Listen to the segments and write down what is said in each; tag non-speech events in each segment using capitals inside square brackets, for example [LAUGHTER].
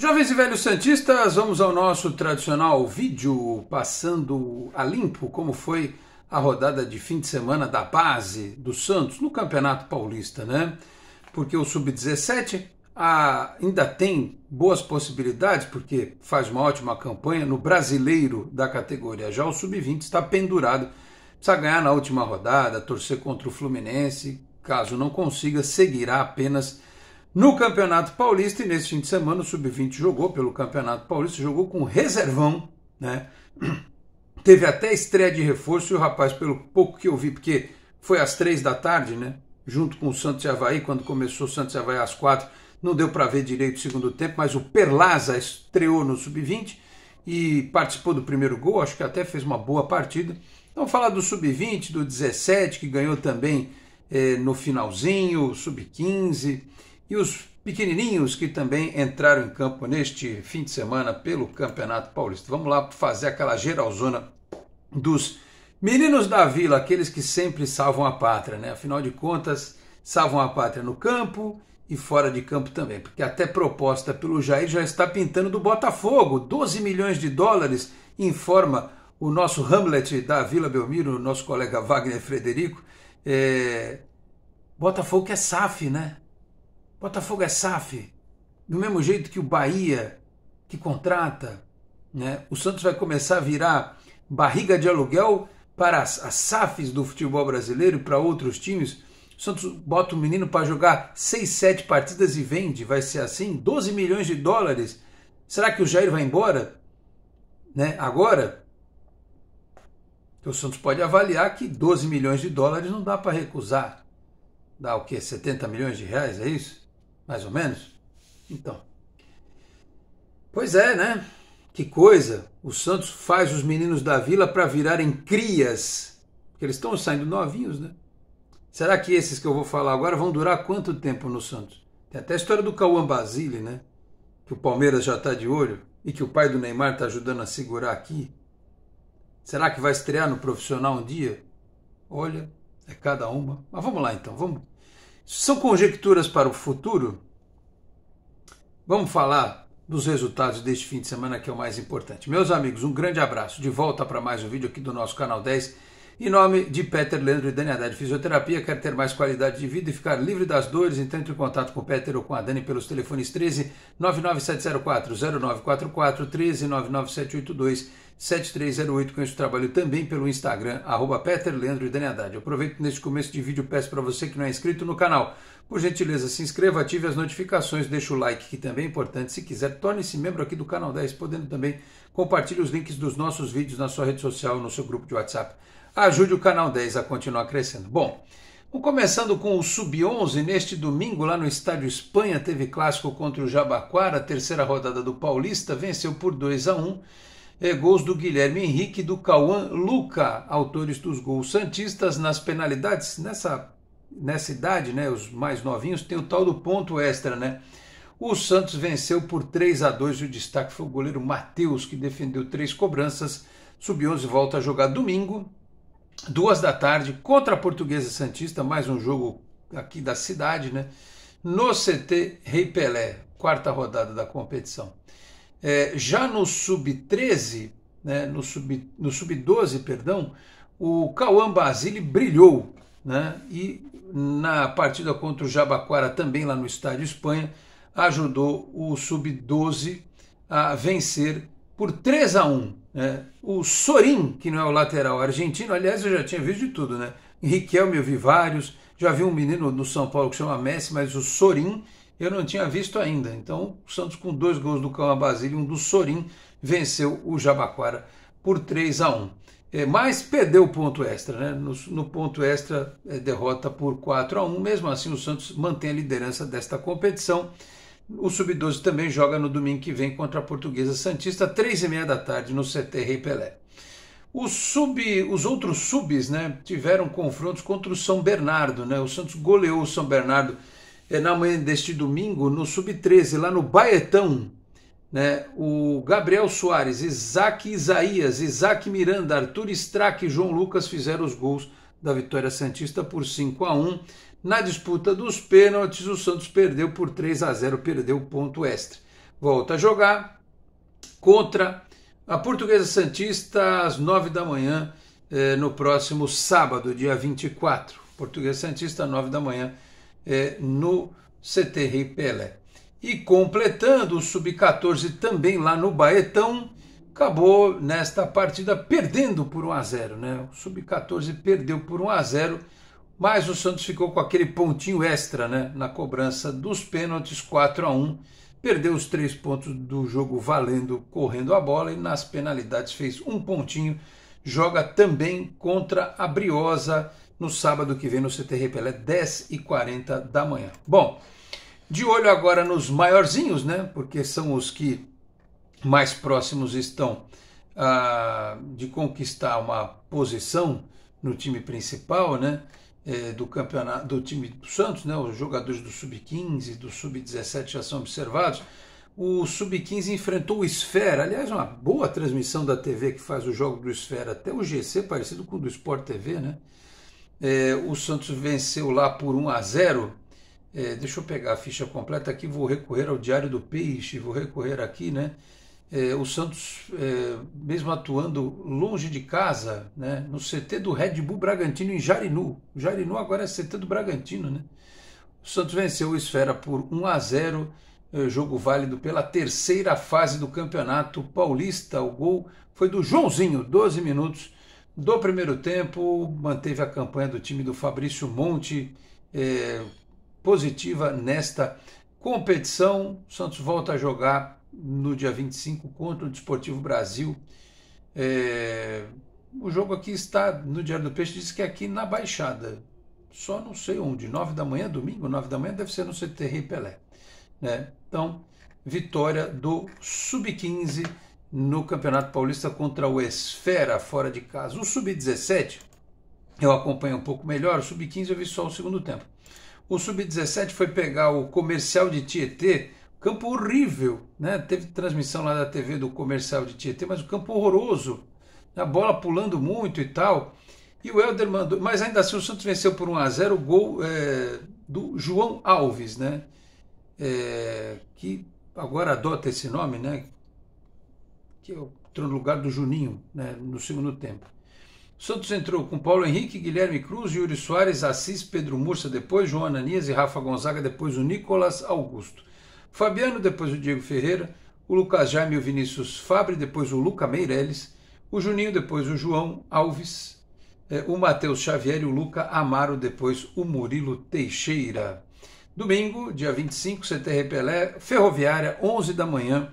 Jovens e velhos Santistas, vamos ao nosso tradicional vídeo passando a limpo como foi a rodada de fim de semana da base do Santos no Campeonato Paulista, né? Porque o Sub-17 ah, ainda tem boas possibilidades, porque faz uma ótima campanha no brasileiro da categoria. Já o Sub-20 está pendurado, precisa ganhar na última rodada, torcer contra o Fluminense. Caso não consiga, seguirá apenas no Campeonato Paulista, e nesse fim de semana, o Sub-20 jogou pelo Campeonato Paulista, jogou com reservão, né? [CLEARS THROAT] Teve até estreia de reforço e o rapaz, pelo pouco que eu vi, porque foi às três da tarde, né? Junto com o Santos e Havaí, quando começou o Santos e Havaí às quatro, não deu para ver direito o segundo tempo, mas o Perlaza estreou no Sub-20 e participou do primeiro gol, acho que até fez uma boa partida. Então, falar do Sub-20, do 17, que ganhou também eh, no finalzinho, Sub-15 e os pequenininhos que também entraram em campo neste fim de semana pelo Campeonato Paulista. Vamos lá fazer aquela geralzona dos meninos da vila, aqueles que sempre salvam a pátria, né? Afinal de contas, salvam a pátria no campo e fora de campo também, porque até proposta pelo Jair já está pintando do Botafogo, 12 milhões de dólares, informa o nosso Hamlet da Vila Belmiro, nosso colega Wagner Frederico. É... Botafogo que é SAF, né? Botafogo é SAF. Do mesmo jeito que o Bahia, que contrata, né? o Santos vai começar a virar barriga de aluguel para as, as SAFs do futebol brasileiro e para outros times. O Santos bota o menino para jogar 6, 7 partidas e vende, vai ser assim? 12 milhões de dólares. Será que o Jair vai embora? Né? Agora? Então, o Santos pode avaliar que 12 milhões de dólares não dá para recusar. Dá o quê? 70 milhões de reais, é isso? mais ou menos? Então. Pois é, né? Que coisa! O Santos faz os meninos da vila para virarem crias. Porque eles estão saindo novinhos, né? Será que esses que eu vou falar agora vão durar quanto tempo no Santos? Tem até a história do Cauã Basile, né? Que o Palmeiras já está de olho e que o pai do Neymar está ajudando a segurar aqui. Será que vai estrear no profissional um dia? Olha, é cada uma. Mas vamos lá então, vamos são conjecturas para o futuro? Vamos falar dos resultados deste fim de semana que é o mais importante. Meus amigos, um grande abraço. De volta para mais um vídeo aqui do nosso canal 10 em nome de Peter Leandro e Dani Haddad Fisioterapia, quer ter mais qualidade de vida e ficar livre das dores, então entre em contato com o Peter ou com a Dani pelos telefones 13 99704 0944 13 99782 7308. Conheço o trabalho também pelo Instagram, arroba Peter Leandro e Dani Haddad. Eu aproveito neste começo de vídeo peço para você que não é inscrito no canal, por gentileza, se inscreva, ative as notificações, deixe o like, que também é importante. Se quiser, torne-se membro aqui do Canal 10, podendo também compartilhar os links dos nossos vídeos na sua rede social, no seu grupo de WhatsApp ajude o Canal 10 a continuar crescendo. Bom, começando com o Sub-11, neste domingo lá no Estádio Espanha teve clássico contra o Jabaquara, a terceira rodada do Paulista, venceu por 2 a 1 é, gols do Guilherme Henrique e do Cauã Luca, autores dos gols santistas nas penalidades. Nessa, nessa idade, né, os mais novinhos, tem o tal do ponto extra, né? O Santos venceu por 3 a 2 e o destaque foi o goleiro Matheus, que defendeu três cobranças. Sub-11 volta a jogar domingo, Duas da tarde contra a Portuguesa Santista, mais um jogo aqui da cidade, né? No CT Rei Pelé, quarta rodada da competição. É, já no sub-13, né, no sub-12, no sub perdão, o Cauã Basile brilhou, né? E na partida contra o Jabaquara, também lá no Estádio Espanha, ajudou o sub-12 a vencer por 3 a 1 né? O Sorin, que não é o lateral argentino, aliás, eu já tinha visto de tudo, né? Henrique eu vi vários, já vi um menino no São Paulo que chama Messi, mas o Sorin eu não tinha visto ainda. Então, o Santos com dois gols do Cão Basílio e um do Sorin venceu o Jabaquara por 3 a 1. É, mas perdeu o ponto extra, né? No, no ponto extra, é, derrota por 4 a 1. Mesmo assim, o Santos mantém a liderança desta competição o Sub-12 também joga no domingo que vem contra a Portuguesa Santista, três e meia da tarde, no CT Rei Pelé. Os, sub, os outros subs né, tiveram confrontos contra o São Bernardo. Né? O Santos goleou o São Bernardo eh, na manhã deste domingo no Sub-13, lá no Baetão. Né? O Gabriel Soares, Isaac Isaías, Isaac Miranda, Arthur Strack e João Lucas fizeram os gols da vitória Santista por 5 a 1 na disputa dos pênaltis, o Santos perdeu por 3 a 0, perdeu o ponto extra. Volta a jogar contra a Portuguesa Santista às 9 da manhã eh, no próximo sábado, dia 24. Portuguesa Santista, 9 da manhã, eh, no CT Rei Pelé. E completando o Sub-14 também lá no Baetão, acabou nesta partida perdendo por 1 a 0. Né? O Sub-14 perdeu por 1 a 0 mas o Santos ficou com aquele pontinho extra né, na cobrança dos pênaltis 4 a 1 perdeu os três pontos do jogo valendo, correndo a bola e nas penalidades fez um pontinho. Joga também contra a Briosa no sábado que vem no CT Repelé, 10h40 da manhã. Bom, de olho agora nos maiorzinhos, né? Porque são os que mais próximos estão ah, de conquistar uma posição no time principal, né? é, do campeonato do time do Santos, né? Os jogadores do sub-15 e do sub-17 já são observados. O sub-15 enfrentou o Esfera, aliás, uma boa transmissão da TV que faz o jogo do Esfera, até o GC parecido com o do Sport TV, né? É, o Santos venceu lá por 1 a 0. É, deixa eu pegar a ficha completa aqui, vou recorrer ao Diário do Peixe, vou recorrer aqui, né? eh, o Santos, eh, mesmo atuando longe de casa, né, no CT do Red Bull Bragantino em Jarinu. Jarinu agora é CT do Bragantino, né? O Santos venceu o Esfera por 1 a 0, eh, jogo válido pela terceira fase do Campeonato Paulista. O gol foi do Joãozinho, 12 minutos do primeiro tempo, manteve a campanha do time do Fabrício Monte eh, positiva nesta competição. O Santos volta a jogar no dia 25 contra o Desportivo Brasil. É, o jogo aqui está no Diário do Peixe, diz que é aqui na Baixada. Só não sei onde. 9 da manhã, domingo, 9 da manhã, deve ser no CT Rei Pelé. Né? Então, vitória do Sub-15 no Campeonato Paulista contra o Esfera, fora de casa. O Sub-17, eu acompanho um pouco melhor, o Sub-15 eu vi só o segundo tempo. O Sub-17 foi pegar o Comercial de Tietê Campo horrível, né? Teve transmissão lá da TV do comercial de Tietê, mas o campo horroroso. Né? A bola pulando muito e tal. E o Helder mandou. Mas ainda assim o Santos venceu por 1 a 0 o gol é, do João Alves, né? É, que agora adota esse nome, né? Que entrou é no lugar do Juninho, né? No segundo tempo. O Santos entrou com Paulo Henrique, Guilherme Cruz, Yuri Soares, Assis, Pedro Mursa depois, João Ananias e Rafa Gonzaga depois, o Nicolas Augusto. O Fabiano, depois o Diego Ferreira, o Lucas Jaime e o Vinícius Fabre, depois o Luca Meirelles, o Juninho, depois o João Alves, eh, o Matheus Xavier e o Luca Amaro, depois o Murilo Teixeira. Domingo, dia 25, CTR Pelé, Ferroviária, 11 da manhã,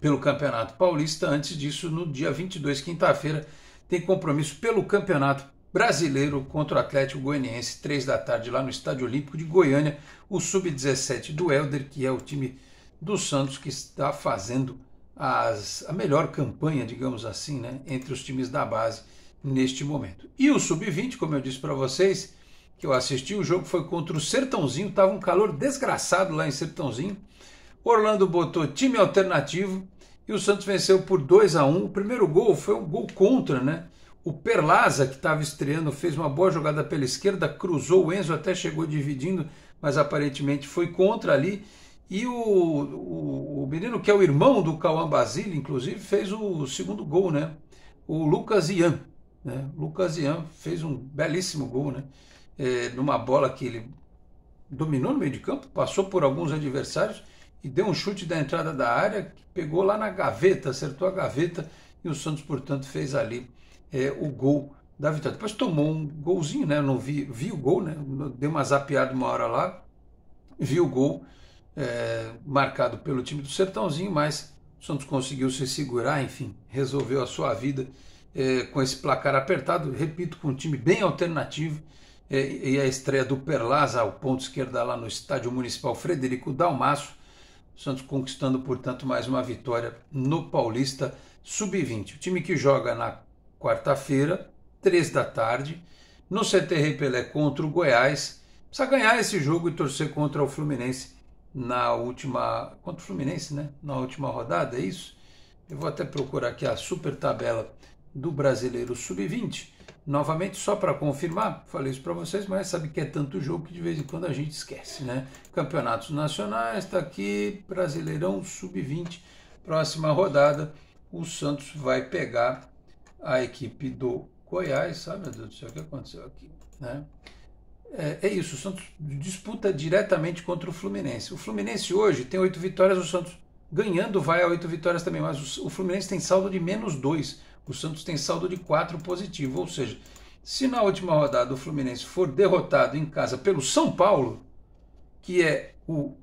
pelo Campeonato Paulista. Antes disso, no dia 22, quinta-feira, tem compromisso pelo Campeonato Brasileiro contra o Atlético Goianiense, três da tarde, lá no Estádio Olímpico de Goiânia. O Sub-17 do Helder, que é o time do Santos, que está fazendo as, a melhor campanha, digamos assim, né, entre os times da base neste momento. E o Sub-20, como eu disse para vocês, que eu assisti, o jogo foi contra o Sertãozinho, estava um calor desgraçado lá em Sertãozinho. Orlando botou time alternativo e o Santos venceu por 2 a 1 um. O primeiro gol foi um gol contra, né? O Perlaza, que estava estreando, fez uma boa jogada pela esquerda, cruzou o Enzo, até chegou dividindo, mas aparentemente foi contra ali. E o, o, o menino, que é o irmão do Cauã Basile, inclusive, fez o segundo gol, né? O Lucas Ian. Né? Lucas Ian fez um belíssimo gol, né? É, numa bola que ele dominou no meio de campo, passou por alguns adversários e deu um chute da entrada da área, que pegou lá na gaveta, acertou a gaveta e o Santos, portanto, fez ali é, o gol da vitória. Depois tomou um golzinho, né? Eu não vi, vi o gol, né? Dei uma zapeada uma hora lá, vi o gol é, marcado pelo time do Sertãozinho, mas o Santos conseguiu se segurar, enfim, resolveu a sua vida é, com esse placar apertado. Repito, com um time bem alternativo. É, e a estreia do Perlaza, ao ponto esquerda lá no Estádio Municipal Frederico Dalmaço. Santos conquistando, portanto, mais uma vitória no Paulista Sub-20. O time que joga na quarta-feira, três da tarde, no CT Rei Pelé contra o Goiás. Precisa ganhar esse jogo e torcer contra o Fluminense na última. contra o Fluminense, né? Na última rodada, é isso? Eu vou até procurar aqui a super tabela do Brasileiro Sub-20. Novamente, só para confirmar, falei isso para vocês, mas sabe que é tanto jogo que de vez em quando a gente esquece, né? Campeonatos nacionais, está aqui, Brasileirão Sub-20, próxima rodada. O Santos vai pegar a equipe do Goiás. sabe meu Deus do céu, o que aconteceu aqui? Né? É, é, isso, o Santos disputa diretamente contra o Fluminense. O Fluminense hoje tem oito vitórias, o Santos ganhando vai a oito vitórias também, mas o, o Fluminense tem saldo de menos dois, o Santos tem saldo de quatro positivo. Ou seja, se na última rodada o Fluminense for derrotado em casa pelo São Paulo, que é o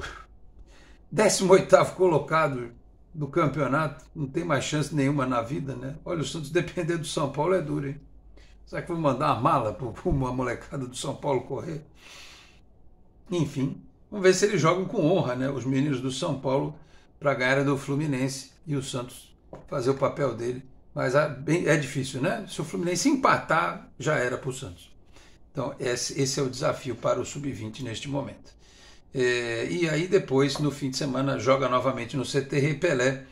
18º colocado do campeonato, não tem mais chance nenhuma na vida, né? Olha, o Santos [LAUGHS] depender do São Paulo é duro, hein? Será que vou mandar uma mala para uma molecada do São Paulo correr? Enfim, vamos ver se eles jogam com honra, né? Os meninos do São Paulo para ganhar do Fluminense e o Santos fazer o papel dele. Mas é, é difícil, né? Se o Fluminense empatar, já era para o Santos. Então, esse é o desafio para o Sub-20 neste momento. É, e aí depois, no fim de semana, joga novamente no CT Rei Pelé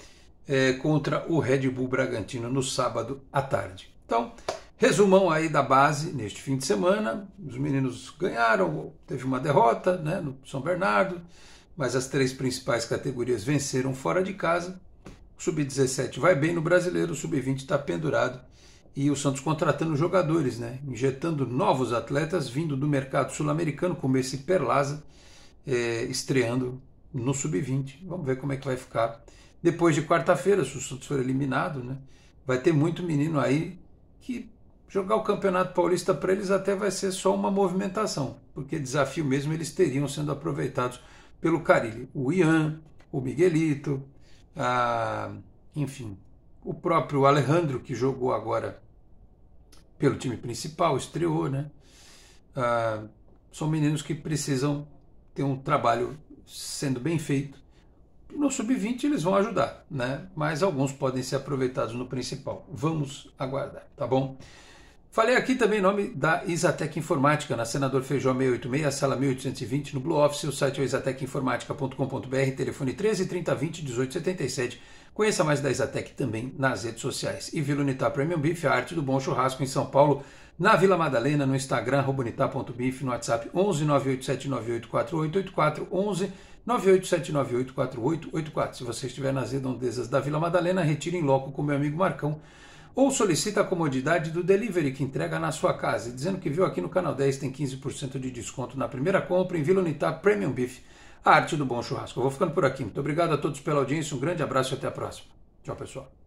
é, contra o Red Bull Bragantino no sábado à tarde. Então, resumão aí da base neste fim de semana. Os meninos ganharam, teve uma derrota né, no São Bernardo, mas as três principais categorias venceram fora de casa. O Sub-17 vai bem no brasileiro, o Sub-20 está pendurado e o Santos contratando jogadores, né? injetando novos atletas vindo do mercado sul-americano, como esse Perlaza, é, estreando no sub-20. Vamos ver como é que vai ficar. Depois de quarta-feira, se o Santos for eliminado, né, vai ter muito menino aí que jogar o Campeonato Paulista para eles até vai ser só uma movimentação, porque desafio mesmo eles teriam sendo aproveitados pelo Carilli. O Ian, o Miguelito, a, enfim, o próprio Alejandro, que jogou agora pelo time principal, estreou, né? Ah, são meninos que precisam tem um trabalho sendo bem feito. No sub-20 eles vão ajudar, né? Mas alguns podem ser aproveitados no principal. Vamos aguardar, tá bom? Falei aqui também em nome da Isatec Informática, na Senador Feijó 686, sala 1820, no Blue Office, o site é isatecinformatica.com.br, telefone 13 30 20 1877. Conheça mais da Isatec também nas redes sociais. E Vila Unitar Premium Beef, a arte do bom churrasco em São Paulo, na Vila Madalena, no Instagram, arrobonitá.bif, no WhatsApp 11 987984884, 11 987984884. Se você estiver nas redondezas da Vila Madalena, retire em loco com meu amigo Marcão ou solicita a comodidade do delivery que entrega na sua casa, dizendo que viu aqui no Canal 10 tem 15% de desconto na primeira compra em Vila Unitar Premium Beef, a arte do bom churrasco. Eu vou ficando por aqui. Muito obrigado a todos pela audiência, um grande abraço e até a próxima. Tchau, pessoal.